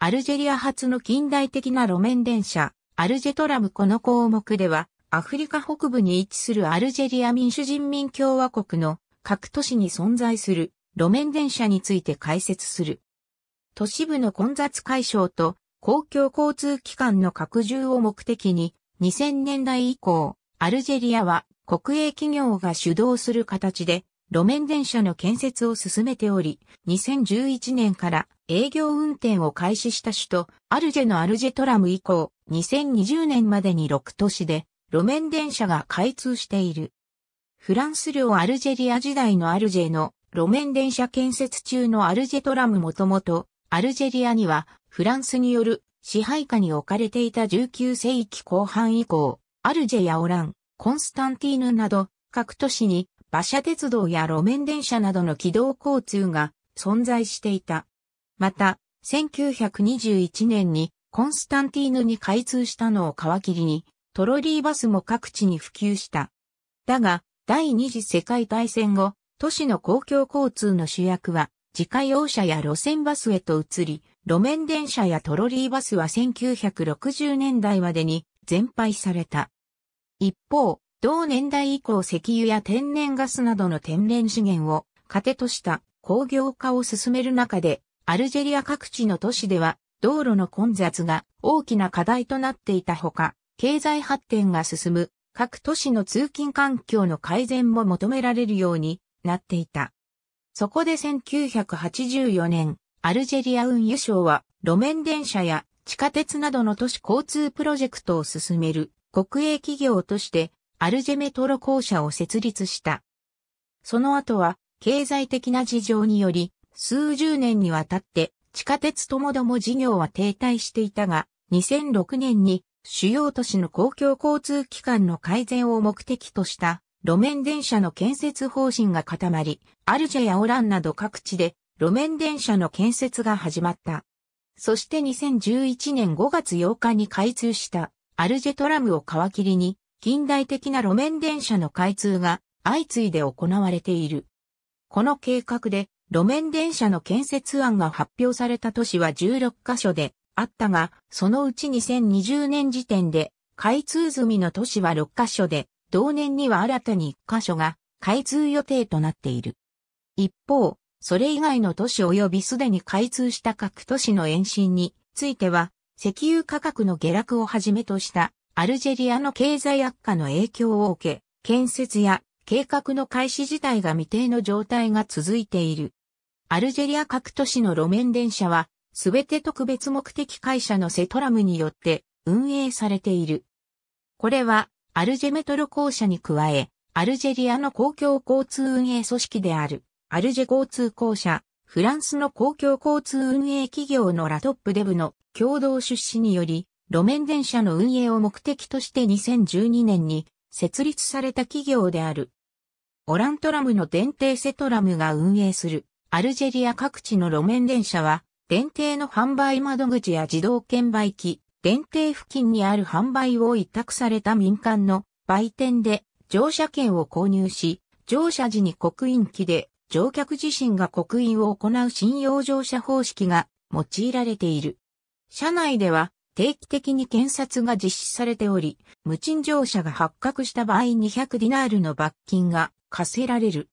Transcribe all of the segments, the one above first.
アルジェリア発の近代的な路面電車、アルジェトラムこの項目では、アフリカ北部に位置するアルジェリア民主人民共和国の各都市に存在する路面電車について解説する。都市部の混雑解消と公共交通機関の拡充を目的に2000年代以降、アルジェリアは国営企業が主導する形で路面電車の建設を進めており、2011年から営業運転を開始した首都、アルジェのアルジェトラム以降、2020年までに6都市で、路面電車が開通している。フランス領アルジェリア時代のアルジェの路面電車建設中のアルジェトラムもともと、アルジェリアにはフランスによる支配下に置かれていた19世紀後半以降、アルジェやオラン、コンスタンティーヌなど各都市に馬車鉄道や路面電車などの軌道交通が存在していた。また、1921年にコンスタンティーヌに開通したのを皮切りに、トロリーバスも各地に普及した。だが、第二次世界大戦後、都市の公共交通の主役は、自家用車や路線バスへと移り、路面電車やトロリーバスは1960年代までに全廃された。一方、同年代以降石油や天然ガスなどの天然資源を糧とした工業化を進める中で、アルジェリア各地の都市では道路の混雑が大きな課題となっていたほか、経済発展が進む各都市の通勤環境の改善も求められるようになっていた。そこで1984年、アルジェリア運輸省は路面電車や地下鉄などの都市交通プロジェクトを進める国営企業としてアルジェメトロ公社を設立した。その後は、経済的な事情により、数十年にわたって、地下鉄ともども事業は停滞していたが、2006年に主要都市の公共交通機関の改善を目的とした路面電車の建設方針が固まり、アルジェやオランなど各地で路面電車の建設が始まった。そして2011年5月8日に開通したアルジェトラムを皮切りに近代的な路面電車の開通が相次いで行われている。この計画で路面電車の建設案が発表された都市は16カ所であったが、そのうち2020年時点で開通済みの都市は6カ所で、同年には新たに1カ所が開通予定となっている。一方、それ以外の都市及びすでに開通した各都市の延伸については、石油価格の下落をはじめとしたアルジェリアの経済悪化の影響を受け、建設や計画の開始自体が未定の状態が続いている。アルジェリア各都市の路面電車は、すべて特別目的会社のセトラムによって運営されている。これは、アルジェメトロ公社に加え、アルジェリアの公共交通運営組織である、アルジェ交通公社、フランスの公共交通運営企業のラトップデブの共同出資により、路面電車の運営を目的として2012年に設立された企業である。オラントラムの電停セトラムが運営するアルジェリア各地の路面電車は、電停の販売窓口や自動券売機、電停付近にある販売を委託された民間の売店で乗車券を購入し、乗車時に刻印機で乗客自身が刻印を行う信用乗車方式が用いられている。車内では定期的に検察が実施されており、無賃乗車が発覚した場合200ディナールの罰金が課せられる。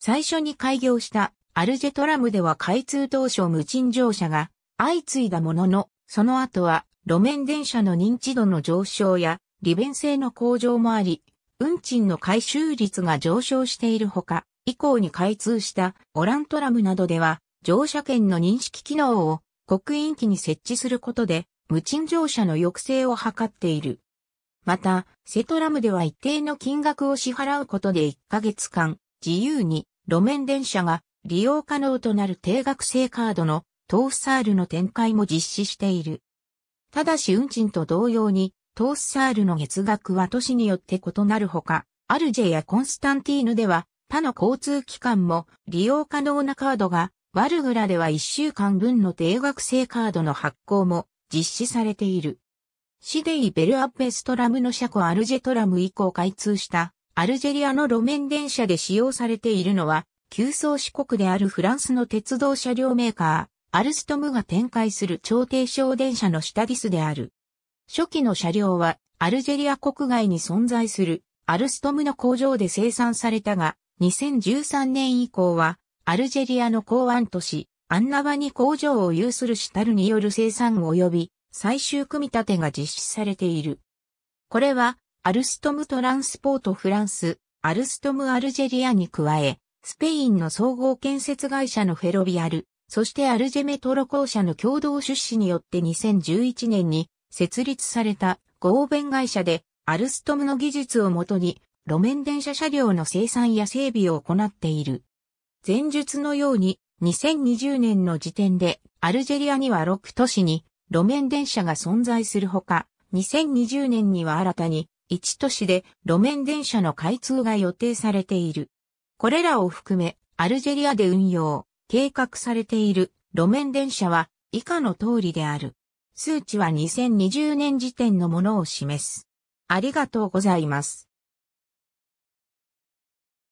最初に開業したアルジェトラムでは開通当初無賃乗車が相次いだものの、その後は路面電車の認知度の上昇や利便性の向上もあり、運賃の回収率が上昇しているほか、以降に開通したオラントラムなどでは乗車券の認識機能を刻印機に設置することで無賃乗車の抑制を図っている。また、セトラムでは一定の金額を支払うことで1ヶ月間、自由に路面電車が利用可能となる定額制カードのトースサールの展開も実施している。ただし運賃と同様に、トースサールの月額は都市によって異なるほか、アルジェやコンスタンティーヌでは、他の交通機関も利用可能なカードが、ワルグラでは1週間分の定額制カードの発行も実施されている。シデイ・ベルアッペストラムの車庫アルジェトラム以降開通したアルジェリアの路面電車で使用されているのは、急走四国であるフランスの鉄道車両メーカー、アルストムが展開する超低床電車のシタディスである。初期の車両は、アルジェリア国外に存在するアルストムの工場で生産されたが、2013年以降は、アルジェリアの港湾都市、アンナバに工場を有するシタルによる生産及び最終組み立てが実施されている。これは、アルストムトランスポートフランス、アルストムアルジェリアに加え、スペインの総合建設会社のフェロビアル、そしてアルジェメトロ公社の共同出資によって2011年に設立された合弁会社で、アルストムの技術をもとに、路面電車車両の生産や整備を行っている。前述のように、2020年の時点で、アルジェリアには6都市に路面電車が存在するほか、2020年には新たに1都市で路面電車の開通が予定されている。これらを含め、アルジェリアで運用、計画されている路面電車は以下の通りである。数値は2020年時点のものを示す。ありがとうございます。